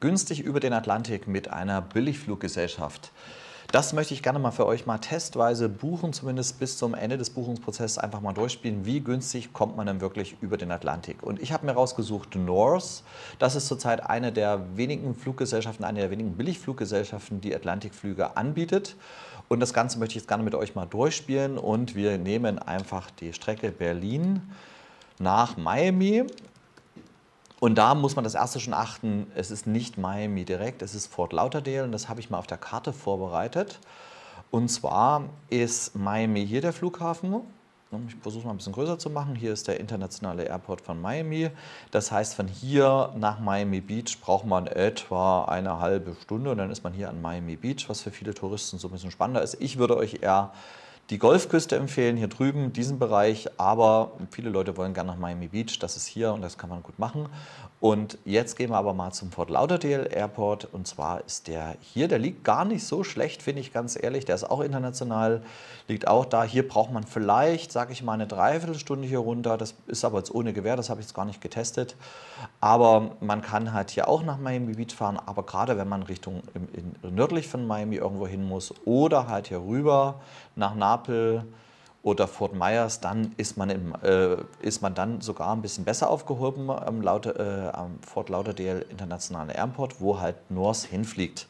günstig über den Atlantik mit einer Billigfluggesellschaft. Das möchte ich gerne mal für euch mal testweise buchen, zumindest bis zum Ende des Buchungsprozesses einfach mal durchspielen. Wie günstig kommt man denn wirklich über den Atlantik? Und ich habe mir rausgesucht North. Das ist zurzeit eine der wenigen Fluggesellschaften, eine der wenigen Billigfluggesellschaften, die Atlantikflüge anbietet. Und das Ganze möchte ich jetzt gerne mit euch mal durchspielen. Und wir nehmen einfach die Strecke Berlin nach Miami und da muss man das erste schon achten, es ist nicht Miami direkt, es ist Fort Lauderdale und das habe ich mal auf der Karte vorbereitet. Und zwar ist Miami hier der Flughafen. Ich versuche es mal ein bisschen größer zu machen. Hier ist der internationale Airport von Miami. Das heißt, von hier nach Miami Beach braucht man etwa eine halbe Stunde und dann ist man hier an Miami Beach, was für viele Touristen so ein bisschen spannender ist. Ich würde euch eher die Golfküste empfehlen, hier drüben, diesen Bereich, aber viele Leute wollen gerne nach Miami Beach, das ist hier und das kann man gut machen. Und jetzt gehen wir aber mal zum Fort Lauderdale Airport und zwar ist der hier, der liegt gar nicht so schlecht, finde ich ganz ehrlich, der ist auch international, liegt auch da. Hier braucht man vielleicht, sage ich mal, eine Dreiviertelstunde hier runter, das ist aber jetzt ohne Gewehr, das habe ich jetzt gar nicht getestet. Aber man kann halt hier auch nach Miami Beach fahren, aber gerade wenn man Richtung in, in, nördlich von Miami irgendwo hin muss oder halt hier rüber nach Napa, Neapel oder Fort Myers, dann ist man, im, äh, ist man dann sogar ein bisschen besser aufgehoben am, Lauter, äh, am Fort Lauderdale Internationalen Airport, wo halt Norse hinfliegt.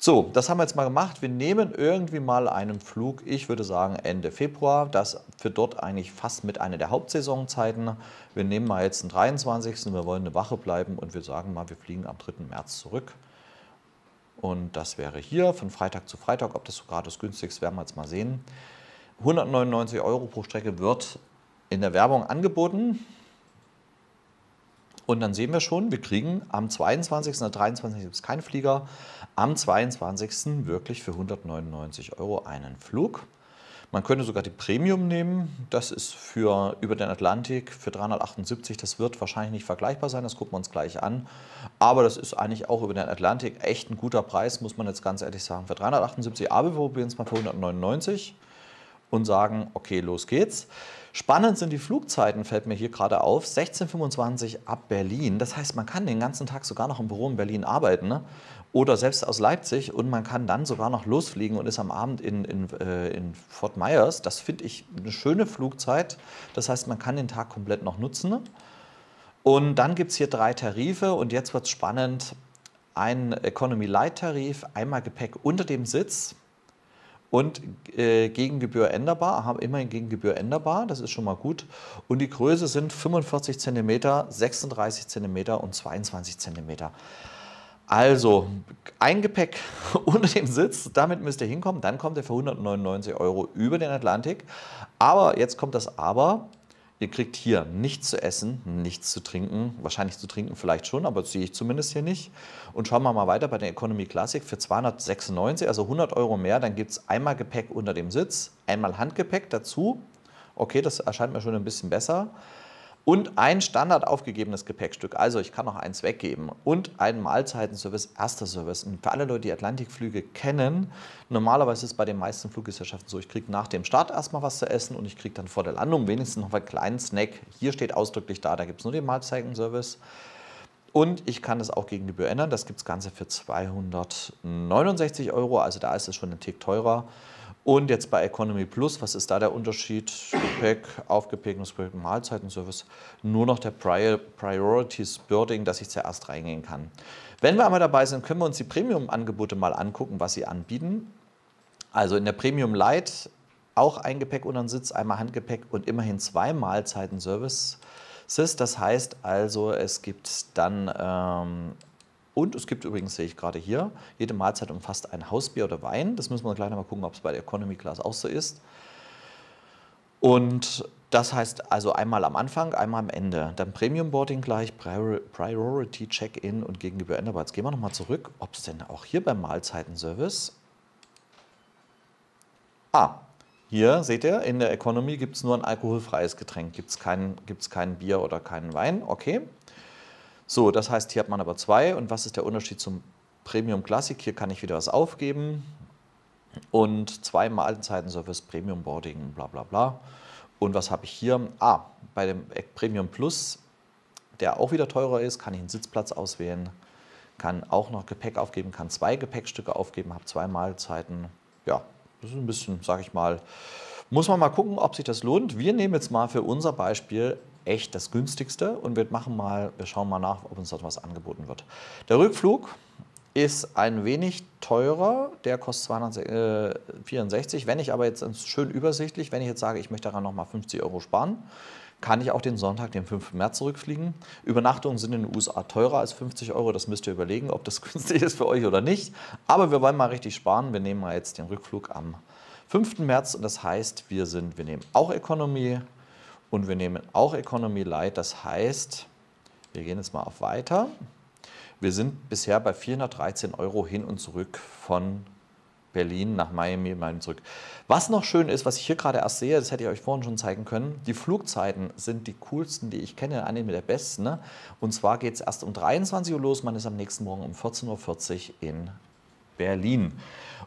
So, das haben wir jetzt mal gemacht. Wir nehmen irgendwie mal einen Flug, ich würde sagen Ende Februar, das für dort eigentlich fast mit einer der Hauptsaisonzeiten. Wir nehmen mal jetzt den 23., wir wollen eine Wache bleiben und wir sagen mal, wir fliegen am 3. März zurück. Und das wäre hier von Freitag zu Freitag, ob das so gerade das günstigste werden wir jetzt mal sehen. 199 Euro pro Strecke wird in der Werbung angeboten. Und dann sehen wir schon, wir kriegen am 22. oder 23. gibt es keinen Flieger, am 22. wirklich für 199 Euro einen Flug. Man könnte sogar die Premium nehmen. Das ist für über den Atlantik für 378. Das wird wahrscheinlich nicht vergleichbar sein. Das gucken wir uns gleich an. Aber das ist eigentlich auch über den Atlantik echt ein guter Preis, muss man jetzt ganz ehrlich sagen. Für 378, aber wir probieren es mal für 199 und sagen, okay, los geht's. Spannend sind die Flugzeiten, fällt mir hier gerade auf. 16.25 ab Berlin. Das heißt, man kann den ganzen Tag sogar noch im Büro in Berlin arbeiten. Ne? Oder selbst aus Leipzig und man kann dann sogar noch losfliegen und ist am Abend in, in, äh, in Fort Myers. Das finde ich eine schöne Flugzeit. Das heißt, man kann den Tag komplett noch nutzen. Ne? Und dann gibt es hier drei Tarife und jetzt wird es spannend. Ein Economy Light Tarif, einmal Gepäck unter dem Sitz, und äh, Gegengebühr änderbar, haben immerhin Gegengebühr änderbar, das ist schon mal gut. Und die Größe sind 45 cm, 36 cm und 22 cm. Also ein Gepäck unter dem Sitz, damit müsst ihr hinkommen, dann kommt ihr für 199 Euro über den Atlantik. Aber jetzt kommt das Aber, Ihr kriegt hier nichts zu essen, nichts zu trinken, wahrscheinlich zu trinken vielleicht schon, aber das sehe ich zumindest hier nicht. Und schauen wir mal weiter bei der Economy Classic für 296, also 100 Euro mehr, dann gibt es einmal Gepäck unter dem Sitz, einmal Handgepäck dazu. Okay, das erscheint mir schon ein bisschen besser und ein Standard aufgegebenes Gepäckstück, also ich kann noch eins weggeben und einen Mahlzeitenservice, erster Service. Und für alle Leute, die Atlantikflüge kennen, normalerweise ist es bei den meisten Fluggesellschaften so, ich kriege nach dem Start erstmal was zu essen und ich kriege dann vor der Landung wenigstens noch einen kleinen Snack. Hier steht ausdrücklich da, da gibt es nur den Mahlzeitenservice. Und ich kann das auch gegen Gebühr ändern. Das gibt es Ganze für 269 Euro. Also da ist es schon ein Tick teurer. Und jetzt bei Economy Plus, was ist da der Unterschied? Gepäck, Mahlzeiten-Service, Nur noch der Prior Priorities Birding, dass ich zuerst reingehen kann. Wenn wir einmal dabei sind, können wir uns die Premium-Angebote mal angucken, was sie anbieten. Also in der Premium Light auch ein Gepäck unter den Sitz, einmal Handgepäck und immerhin zwei Mahlzeiten-Services. Das heißt also, es gibt dann ähm, und es gibt übrigens, sehe ich gerade hier, jede Mahlzeit umfasst ein Hausbier oder Wein. Das müssen wir gleich nochmal gucken, ob es bei der Economy Class auch so ist. Und das heißt also einmal am Anfang, einmal am Ende. Dann Premium Boarding gleich, Priority Check-in und gegenüber Enderbar. Jetzt gehen wir nochmal zurück, ob es denn auch hier beim Mahlzeitenservice. Ah, hier seht ihr, in der Economy gibt es nur ein alkoholfreies Getränk, gibt es kein, kein Bier oder keinen Wein. Okay. So, das heißt, hier hat man aber zwei. Und was ist der Unterschied zum Premium Classic? Hier kann ich wieder was aufgeben. Und zwei Mahlzeiten-Service, Premium Boarding, bla bla bla. Und was habe ich hier? Ah, bei dem Premium Plus, der auch wieder teurer ist, kann ich einen Sitzplatz auswählen, kann auch noch Gepäck aufgeben, kann zwei Gepäckstücke aufgeben, habe zwei Mahlzeiten. Ja, das ist ein bisschen, sage ich mal, muss man mal gucken, ob sich das lohnt. Wir nehmen jetzt mal für unser Beispiel echt das günstigste und wir machen mal, wir schauen mal nach, ob uns dort was angeboten wird. Der Rückflug ist ein wenig teurer, der kostet 264. Äh, wenn ich aber jetzt schön übersichtlich, wenn ich jetzt sage, ich möchte daran nochmal 50 Euro sparen, kann ich auch den Sonntag, den 5. März zurückfliegen. Übernachtungen sind in den USA teurer als 50 Euro, das müsst ihr überlegen, ob das günstig ist für euch oder nicht. Aber wir wollen mal richtig sparen, wir nehmen mal jetzt den Rückflug am 5. März und das heißt, wir sind, wir nehmen auch Economy, und wir nehmen auch Economy Light. Das heißt, wir gehen jetzt mal auf Weiter. Wir sind bisher bei 413 Euro hin und zurück von Berlin nach Miami, Miami zurück. Was noch schön ist, was ich hier gerade erst sehe, das hätte ich euch vorhin schon zeigen können, die Flugzeiten sind die coolsten, die ich kenne, eine der besten. Ne? Und zwar geht es erst um 23 Uhr los, man ist am nächsten Morgen um 14.40 Uhr in Berlin.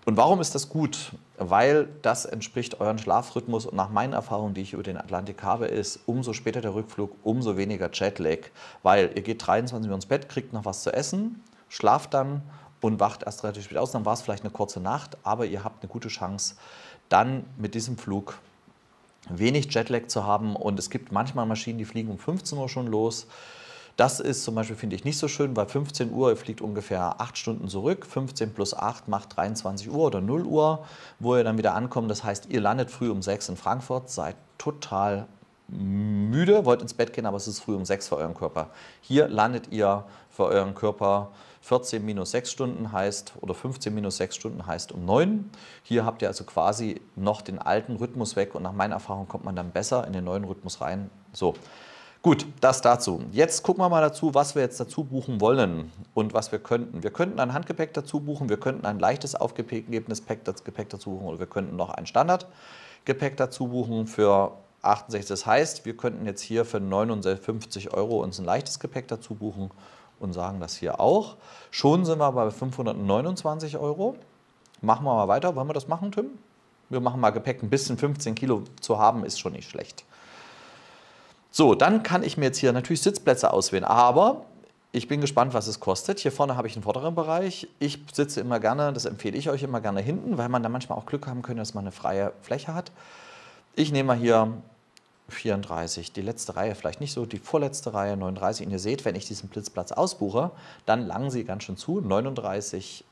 Und warum ist das gut? Weil das entspricht euren Schlafrhythmus und nach meinen Erfahrungen, die ich über den Atlantik habe, ist, umso später der Rückflug, umso weniger Jetlag. Weil ihr geht 23 Uhr ins Bett, kriegt noch was zu essen, schlaft dann und wacht erst relativ spät aus. Dann war es vielleicht eine kurze Nacht, aber ihr habt eine gute Chance, dann mit diesem Flug wenig Jetlag zu haben. Und es gibt manchmal Maschinen, die fliegen um 15 Uhr schon los. Das ist zum Beispiel, finde ich, nicht so schön, weil 15 Uhr fliegt ungefähr 8 Stunden zurück. 15 plus 8 macht 23 Uhr oder 0 Uhr, wo ihr dann wieder ankommt. Das heißt, ihr landet früh um 6 in Frankfurt, seid total müde, wollt ins Bett gehen, aber es ist früh um 6 für euren Körper. Hier landet ihr für euren Körper 14 minus 6 Stunden heißt oder 15 minus 6 Stunden heißt um 9. Hier habt ihr also quasi noch den alten Rhythmus weg und nach meiner Erfahrung kommt man dann besser in den neuen Rhythmus rein. So. Gut, das dazu. Jetzt gucken wir mal dazu, was wir jetzt dazu buchen wollen und was wir könnten. Wir könnten ein Handgepäck dazu buchen, wir könnten ein leichtes aufgegebenes Gepäck dazu buchen oder wir könnten noch ein Standardgepäck dazu buchen für 68. Das heißt, wir könnten jetzt hier für 59 Euro uns ein leichtes Gepäck dazu buchen und sagen das hier auch. Schon sind wir bei 529 Euro. Machen wir mal weiter. Wollen wir das machen, Tim? Wir machen mal Gepäck. Ein bisschen 15 Kilo zu haben ist schon nicht schlecht. So, dann kann ich mir jetzt hier natürlich Sitzplätze auswählen, aber ich bin gespannt, was es kostet. Hier vorne habe ich einen vorderen Bereich. Ich sitze immer gerne, das empfehle ich euch immer gerne hinten, weil man da manchmal auch Glück haben könnte, dass man eine freie Fläche hat. Ich nehme mal hier 34, die letzte Reihe vielleicht nicht so, die vorletzte Reihe 39. Und ihr seht, wenn ich diesen Blitzplatz ausbuche, dann langen sie ganz schön zu. 39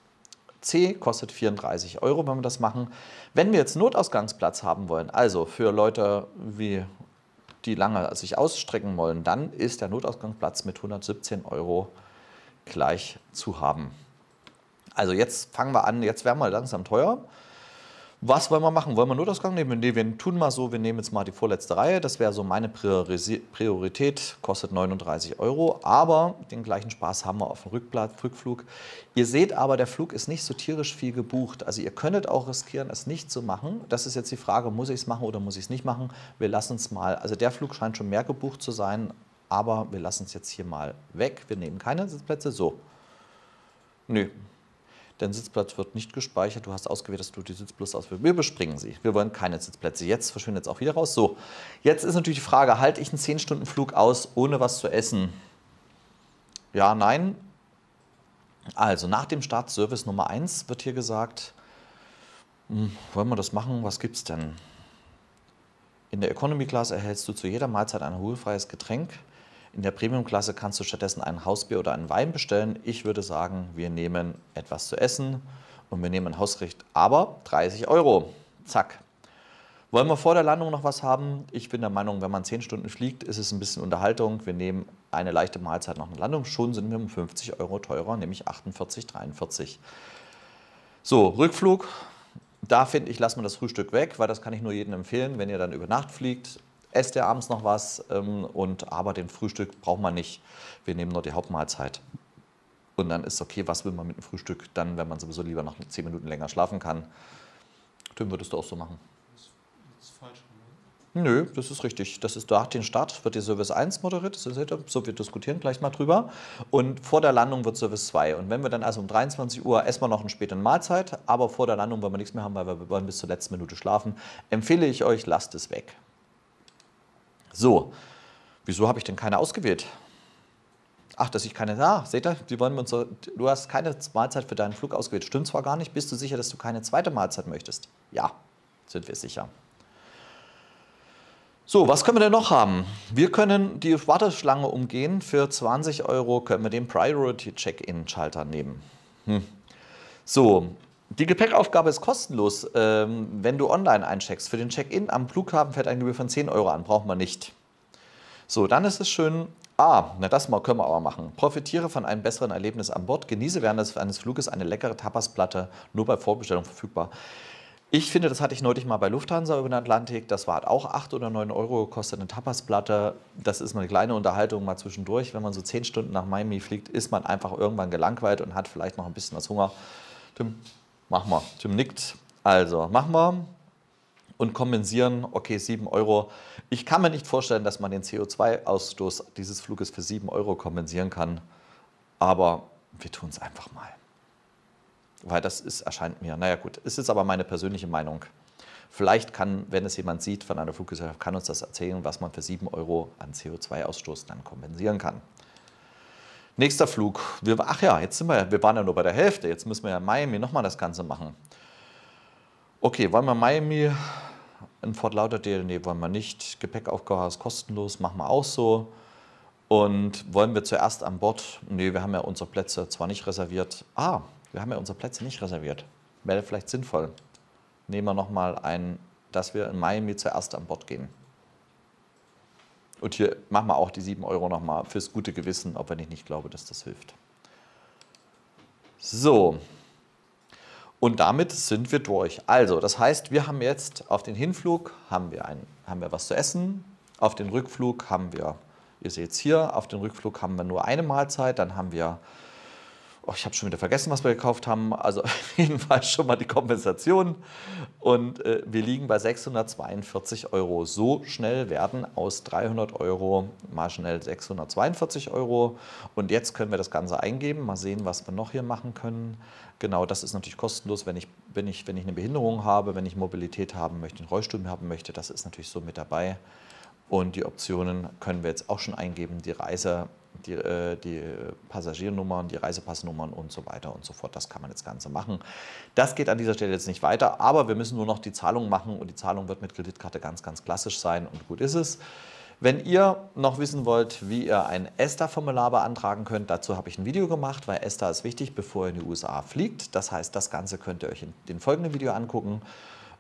C kostet 34 Euro, wenn wir das machen. Wenn wir jetzt Notausgangsplatz haben wollen, also für Leute wie die lange sich ausstrecken wollen, dann ist der Notausgangsplatz mit 117 Euro gleich zu haben. Also jetzt fangen wir an, jetzt werden wir langsam teuer. Was wollen wir machen? Wollen wir nur das Gang nehmen? Nee, wir tun mal so, wir nehmen jetzt mal die vorletzte Reihe. Das wäre so meine Priorität, kostet 39 Euro. Aber den gleichen Spaß haben wir auf dem Rückblatt, Rückflug. Ihr seht aber, der Flug ist nicht so tierisch viel gebucht. Also ihr könntet auch riskieren, es nicht zu machen. Das ist jetzt die Frage, muss ich es machen oder muss ich es nicht machen? Wir lassen es mal. Also der Flug scheint schon mehr gebucht zu sein, aber wir lassen es jetzt hier mal weg. Wir nehmen keine Sitzplätze. So. Nö, Dein Sitzplatz wird nicht gespeichert. Du hast ausgewählt, dass du die Sitzplätze auswählst. Wir bespringen sie. Wir wollen keine Sitzplätze. Jetzt verschwinden jetzt auch wieder raus. So, jetzt ist natürlich die Frage, halte ich einen 10-Stunden-Flug aus, ohne was zu essen? Ja, nein. Also, nach dem Startservice Nummer 1 wird hier gesagt, hm, wollen wir das machen? Was gibt es denn? In der Economy Class erhältst du zu jeder Mahlzeit ein hohlfreies Getränk. In der Premium-Klasse kannst du stattdessen ein Hausbier oder einen Wein bestellen. Ich würde sagen, wir nehmen etwas zu essen und wir nehmen ein Hausgericht, aber 30 Euro. Zack. Wollen wir vor der Landung noch was haben? Ich bin der Meinung, wenn man 10 Stunden fliegt, ist es ein bisschen Unterhaltung. Wir nehmen eine leichte Mahlzeit nach einer Landung. Schon sind wir um 50 Euro teurer, nämlich 48, 43. So, Rückflug. Da finde ich, lassen wir das Frühstück weg, weil das kann ich nur jedem empfehlen. Wenn ihr dann über Nacht fliegt, esst ihr abends noch was ähm, und aber den Frühstück braucht man nicht. Wir nehmen nur die Hauptmahlzeit. Und dann ist okay, was will man mit dem Frühstück dann, wenn man sowieso lieber noch zehn Minuten länger schlafen kann. Tim, würdest du auch so machen? Das ist falsch. Nö, das ist richtig. Das ist nach den Start wird die Service 1 moderiert, so wir diskutieren gleich mal drüber. Und vor der Landung wird Service 2. Und wenn wir dann also um 23 Uhr essen wir noch eine späte Mahlzeit, aber vor der Landung wollen wir nichts mehr haben, weil wir wollen bis zur letzten Minute schlafen, empfehle ich euch, lasst es weg. So, wieso habe ich denn keine ausgewählt? Ach, dass ich keine. Ah, seht ihr, die wollen uns. Du hast keine Mahlzeit für deinen Flug ausgewählt. Stimmt zwar gar nicht, bist du sicher, dass du keine zweite Mahlzeit möchtest? Ja, sind wir sicher. So, was können wir denn noch haben? Wir können die Warteschlange umgehen. Für 20 Euro können wir den Priority Check-In-Schalter nehmen. Hm. So, die Gepäckaufgabe ist kostenlos, ähm, wenn du online eincheckst. Für den Check-in am Flughafen fährt eine Gebühr von 10 Euro an, braucht man nicht. So, dann ist es schön, ah, na das mal können wir aber machen. Profitiere von einem besseren Erlebnis an Bord, genieße während eines Fluges eine leckere Tapasplatte, nur bei Vorbestellung verfügbar. Ich finde, das hatte ich neulich mal bei Lufthansa über den Atlantik. Das war auch 8 oder 9 Euro gekostet, eine Tapasplatte. Das ist mal eine kleine Unterhaltung mal zwischendurch. Wenn man so 10 Stunden nach Miami fliegt, ist man einfach irgendwann gelangweilt und hat vielleicht noch ein bisschen was Hunger. Tim, Machen wir. Tim nickt. Also, machen wir und kompensieren, okay, 7 Euro. Ich kann mir nicht vorstellen, dass man den CO2-Ausstoß dieses Fluges für 7 Euro kompensieren kann, aber wir tun es einfach mal. Weil das ist, erscheint mir, naja gut, ist jetzt aber meine persönliche Meinung. Vielleicht kann, wenn es jemand sieht von einer Fluggesellschaft, kann uns das erzählen, was man für 7 Euro an CO2-Ausstoß dann kompensieren kann. Nächster Flug. Wir, ach ja, jetzt sind wir, wir waren ja nur bei der Hälfte. Jetzt müssen wir ja in Miami nochmal das Ganze machen. Okay, wollen wir Miami in Fort Lauderdale? Nee, wollen wir nicht. Gepäckaufgabe ist kostenlos, machen wir auch so. Und wollen wir zuerst an Bord? Nee, wir haben ja unsere Plätze zwar nicht reserviert. Ah, wir haben ja unsere Plätze nicht reserviert. Wäre vielleicht sinnvoll. Nehmen wir nochmal ein, dass wir in Miami zuerst an Bord gehen. Und hier machen wir auch die 7 Euro nochmal fürs gute Gewissen, auch wenn ich nicht glaube, dass das hilft. So. Und damit sind wir durch. Also, das heißt, wir haben jetzt auf den Hinflug haben wir, ein, haben wir was zu essen. Auf den Rückflug haben wir, ihr seht es hier, auf den Rückflug haben wir nur eine Mahlzeit. Dann haben wir oh, ich habe schon wieder vergessen, was wir gekauft haben. Also auf jeden Fall schon mal die Kompensation. Und äh, wir liegen bei 642 Euro. So schnell werden aus 300 Euro mal schnell 642 Euro. Und jetzt können wir das Ganze eingeben. Mal sehen, was wir noch hier machen können. Genau, das ist natürlich kostenlos, wenn ich, wenn ich, wenn ich eine Behinderung habe, wenn ich Mobilität haben möchte, einen Rollstuhl haben möchte. Das ist natürlich so mit dabei. Und die Optionen können wir jetzt auch schon eingeben, die Reise, die, äh, die Passagiernummern, die Reisepassnummern und so weiter und so fort. Das kann man jetzt Ganze machen. Das geht an dieser Stelle jetzt nicht weiter, aber wir müssen nur noch die Zahlung machen und die Zahlung wird mit Kreditkarte ganz, ganz klassisch sein und gut ist es. Wenn ihr noch wissen wollt, wie ihr ein ESTA-Formular beantragen könnt, dazu habe ich ein Video gemacht, weil ESTA ist wichtig, bevor ihr in die USA fliegt. Das heißt, das Ganze könnt ihr euch in den folgenden Video angucken.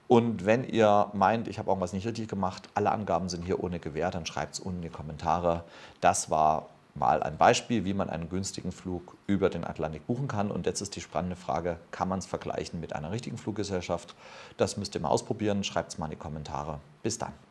Und wenn ihr meint, ich habe irgendwas nicht richtig gemacht, alle Angaben sind hier ohne Gewähr, dann schreibt es unten in die Kommentare. Das war mal ein Beispiel, wie man einen günstigen Flug über den Atlantik buchen kann. Und jetzt ist die spannende Frage, kann man es vergleichen mit einer richtigen Fluggesellschaft? Das müsst ihr mal ausprobieren. Schreibt es mal in die Kommentare. Bis dann.